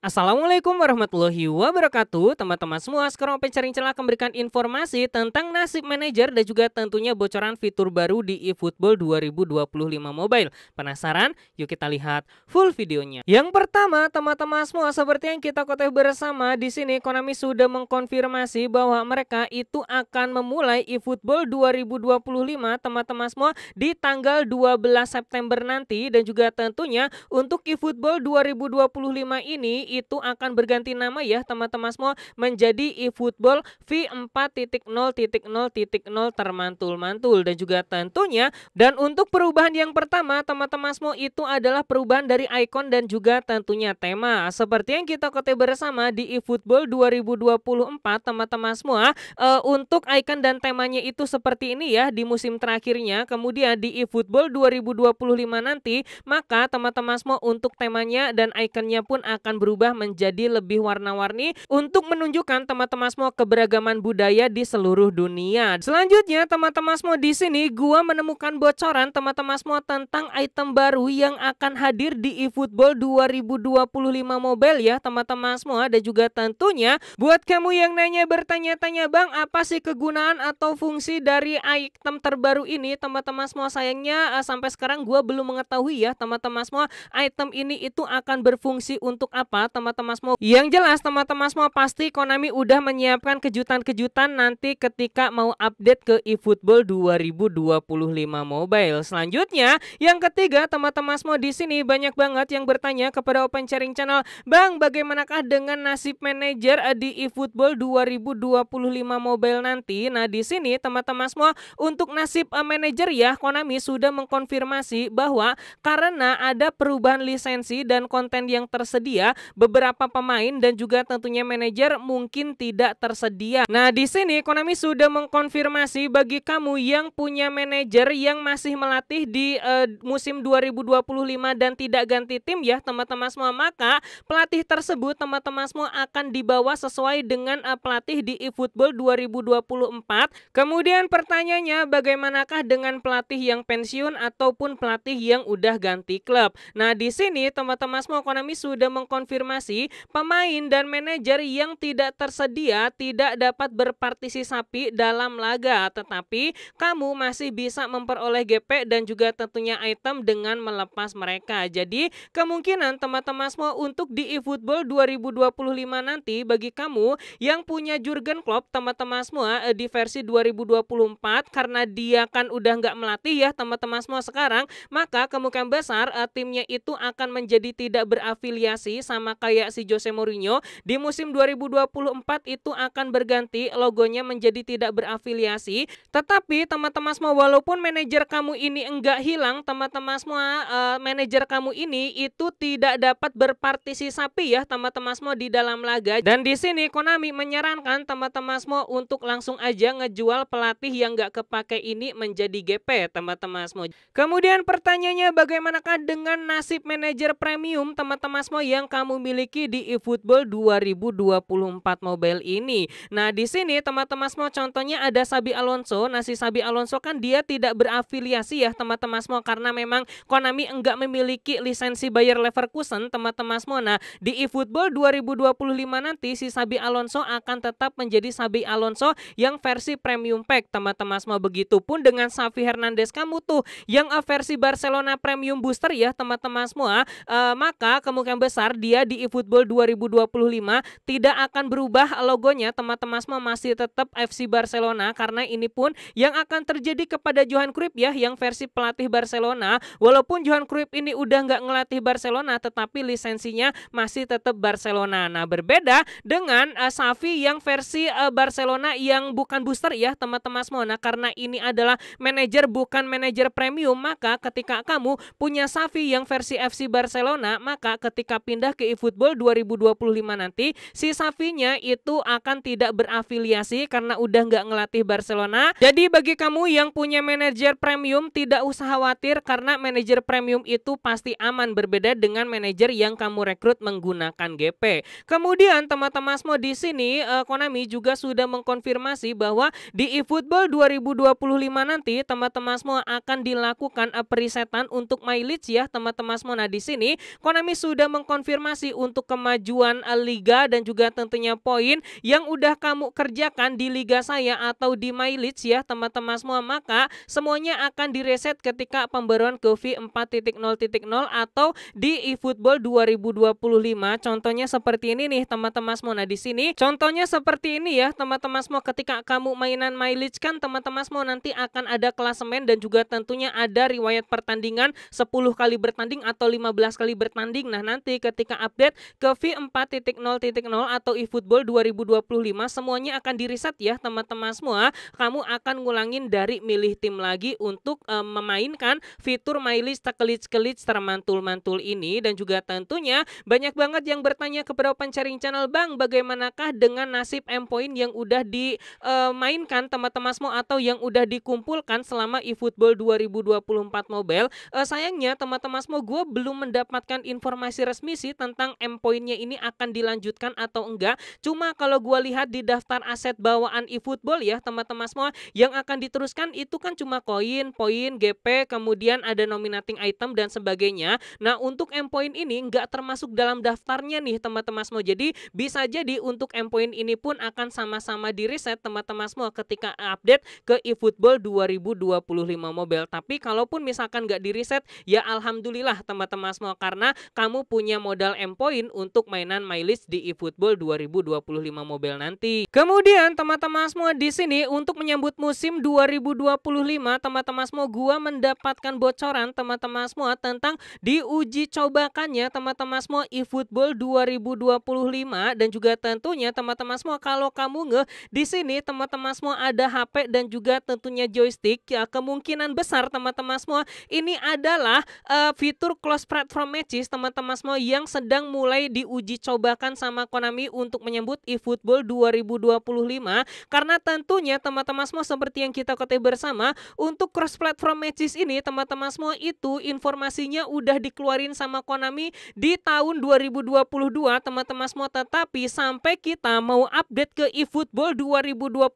Assalamualaikum warahmatullahi wabarakatuh Teman-teman semua sekarang pencaring celah akan memberikan informasi tentang nasib manajer dan juga tentunya bocoran fitur baru di eFootball 2025 Mobile Penasaran? Yuk kita lihat full videonya Yang pertama teman-teman semua seperti yang kita ketahui bersama di sini Konami sudah mengkonfirmasi bahwa mereka itu akan memulai eFootball 2025 teman-teman semua di tanggal 12 September nanti dan juga tentunya untuk eFootball 2025 ini itu akan berganti nama ya teman-teman semua menjadi eFootball V4.0.0.0 termantul-mantul dan juga tentunya dan untuk perubahan yang pertama teman-teman semua itu adalah perubahan dari ikon dan juga tentunya tema seperti yang kita ketahui bersama di eFootball 2024 teman-teman semua e, untuk ikon dan temanya itu seperti ini ya di musim terakhirnya kemudian di eFootball 2025 nanti maka teman-teman semua untuk temanya dan ikonnya pun akan berubah diubah menjadi lebih warna-warni untuk menunjukkan teman-teman semua keberagaman budaya di seluruh dunia. Selanjutnya teman-teman semua di sini gua menemukan bocoran teman-teman semua tentang item baru yang akan hadir di eFootball 2025 Mobile ya teman-teman semua Ada juga tentunya buat kamu yang nanya bertanya-tanya Bang apa sih kegunaan atau fungsi dari item terbaru ini teman-teman semua sayangnya eh, sampai sekarang gua belum mengetahui ya teman-teman semua item ini itu akan berfungsi untuk apa teman-teman semua. Yang jelas teman-teman semua pasti Konami udah menyiapkan kejutan-kejutan nanti ketika mau update ke eFootball 2025 Mobile. Selanjutnya, yang ketiga teman-teman semua di sini banyak banget yang bertanya kepada Open Sharing Channel, "Bang, bagaimanakah dengan nasib manajer eh, di eFootball 2025 Mobile nanti?" Nah, di sini teman-teman semua untuk nasib eh, manajer ya Konami sudah mengkonfirmasi bahwa karena ada perubahan lisensi dan konten yang tersedia beberapa pemain dan juga tentunya manajer mungkin tidak tersedia. Nah, di sini Konami sudah mengkonfirmasi bagi kamu yang punya manajer yang masih melatih di uh, musim 2025 dan tidak ganti tim ya, teman-teman semua, maka pelatih tersebut teman-teman semua akan dibawa sesuai dengan uh, pelatih di eFootball 2024. Kemudian pertanyaannya bagaimanakah dengan pelatih yang pensiun ataupun pelatih yang udah ganti klub? Nah, di sini teman-teman semua Konami sudah mengkonfirmasi informasi, pemain dan manajer yang tidak tersedia tidak dapat berpartisipasi dalam laga, tetapi kamu masih bisa memperoleh GP dan juga tentunya item dengan melepas mereka. Jadi, kemungkinan teman-teman semua untuk di eFootball 2025 nanti bagi kamu yang punya Jurgen Klopp, teman-teman semua eh, di versi 2024 karena dia kan udah nggak melatih ya teman-teman semua sekarang, maka kemungkinan besar eh, timnya itu akan menjadi tidak berafiliasi sama kayak si Jose Mourinho di musim 2024 itu akan berganti logonya menjadi tidak berafiliasi. Tetapi teman-teman semua walaupun manajer kamu ini enggak hilang, teman-teman semua uh, manajer kamu ini itu tidak dapat berpartisipasi ya teman-teman semua di dalam laga. Dan di sini Konami menyarankan teman-teman semua untuk langsung aja ngejual pelatih yang enggak kepake ini menjadi GP teman-teman semua. Kemudian pertanyaannya bagaimanakah dengan nasib manajer premium teman-teman semua yang kamu dimiliki di eFootball 2024 Mobile ini. Nah, di sini teman-teman semua contohnya ada Sabi Alonso. Nah, si Sabi Alonso kan dia tidak berafiliasi ya teman-teman semua karena memang Konami enggak memiliki lisensi Bayer Leverkusen teman-teman semua. Nah, di eFootball 2025 nanti si Sabi Alonso akan tetap menjadi Sabi Alonso yang versi premium pack teman-teman semua. Begitupun dengan Safi Hernandez kamu tuh yang versi Barcelona premium booster ya teman-teman semua. E, maka kemungkinan besar dia di eFootball 2025 tidak akan berubah logonya teman-teman semua masih tetap FC Barcelona karena ini pun yang akan terjadi kepada Johan Cruyff ya yang versi pelatih Barcelona walaupun Johan Cruyff ini udah nggak ngelatih Barcelona tetapi lisensinya masih tetap Barcelona. Nah berbeda dengan uh, Xavi yang versi uh, Barcelona yang bukan booster ya teman-teman semua. Nah karena ini adalah manajer bukan manajer premium maka ketika kamu punya Safi yang versi FC Barcelona maka ketika pindah ke Football 2025 nanti si Safinya itu akan tidak berafiliasi karena udah nggak ngelatih Barcelona. Jadi bagi kamu yang punya manajer premium tidak usah khawatir karena manajer premium itu pasti aman berbeda dengan manajer yang kamu rekrut menggunakan GP. Kemudian teman-teman semua di sini eh, Konami juga sudah mengkonfirmasi bahwa di eFootball 2025 nanti teman-teman semua akan dilakukan eh, perisetan untuk mileage ya teman-teman semua. Nah di sini Konami sudah mengkonfirmasi untuk kemajuan eh, liga dan juga tentunya poin yang udah kamu kerjakan di liga saya atau di My ya teman-teman semua maka semuanya akan direset ketika pembaruan V 4.0.0 atau di eFootball 2025 contohnya seperti ini nih teman-teman semua nah di sini contohnya seperti ini ya teman-teman semua ketika kamu mainan My kan teman-teman semua nanti akan ada klasemen dan juga tentunya ada riwayat pertandingan 10 kali bertanding atau 15 kali bertanding nah nanti ketika update ke V4.0.0 atau eFootball 2025 semuanya akan diriset ya teman-teman semua. Kamu akan ngulangin dari milih tim lagi untuk e, memainkan fitur mileage tekelits-kelits termantul-mantul ini dan juga tentunya banyak banget yang bertanya kepada pencaring channel Bang bagaimanakah dengan nasib M point yang udah dimainkan eh, e, teman-teman semua atau yang udah dikumpulkan selama eFootball 2024 Mobile. E, sayangnya teman-teman semua gue belum mendapatkan informasi resmi sih tentang yang M poinnya ini akan dilanjutkan atau enggak. Cuma kalau gue lihat di daftar aset bawaan eFootball ya teman-teman semua yang akan diteruskan itu kan cuma koin, poin, GP, kemudian ada nominating item dan sebagainya. Nah untuk M poin ini enggak termasuk dalam daftarnya nih teman-teman semua. Jadi bisa jadi untuk M poin ini pun akan sama-sama di reset teman-teman semua ketika update ke eFootball 2025 mobile. Tapi kalaupun misalkan enggak di reset ya alhamdulillah teman-teman semua karena kamu punya modal M poin untuk mainan MyList di eFootball 2025 Mobile nanti. Kemudian teman-teman semua di sini untuk menyambut musim 2025 teman-teman semua gua mendapatkan bocoran teman-teman semua tentang diuji cobakannya teman-teman semua eFootball 2025 dan juga tentunya teman-teman semua kalau kamu nge di sini teman-teman semua ada HP dan juga tentunya joystick ya kemungkinan besar teman-teman semua ini adalah uh, fitur close platform matches teman-teman semua yang sedang mulai diuji cobakan sama Konami untuk menyebut eFootball 2025 karena tentunya teman-teman semua seperti yang kita ketahui bersama untuk cross platform matches ini teman-teman semua itu informasinya udah dikeluarin sama Konami di tahun 2022 teman-teman semua tetapi sampai kita mau update ke eFootball 2025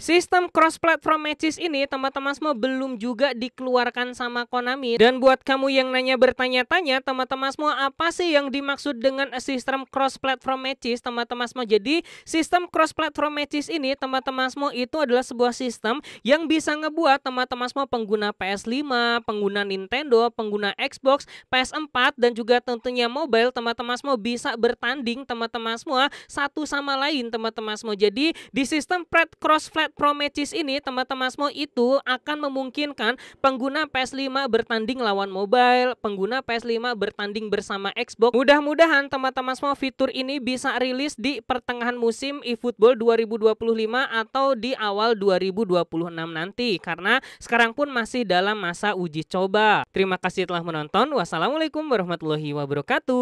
sistem cross platform matches ini teman-teman semua belum juga dikeluarkan sama Konami dan buat kamu yang nanya bertanya-tanya teman-teman semua apa sih yang di dimaksud dengan sistem cross platform matches teman-teman semua. Jadi sistem cross platform matches ini teman-teman semua itu adalah sebuah sistem yang bisa ngebuat teman-teman semua pengguna PS5, pengguna Nintendo, pengguna Xbox, PS4 dan juga tentunya mobile teman-teman semua bisa bertanding teman-teman semua satu sama lain teman-teman semua. Jadi di sistem cross platform matches ini teman-teman semua itu akan memungkinkan pengguna PS5 bertanding lawan mobile, pengguna PS5 bertanding bersama Xbox. Mudah Mudah-mudahan teman-teman semua fitur ini bisa rilis di pertengahan musim eFootball 2025 atau di awal 2026 nanti karena sekarang pun masih dalam masa uji coba. Terima kasih telah menonton. Wassalamualaikum warahmatullahi wabarakatuh.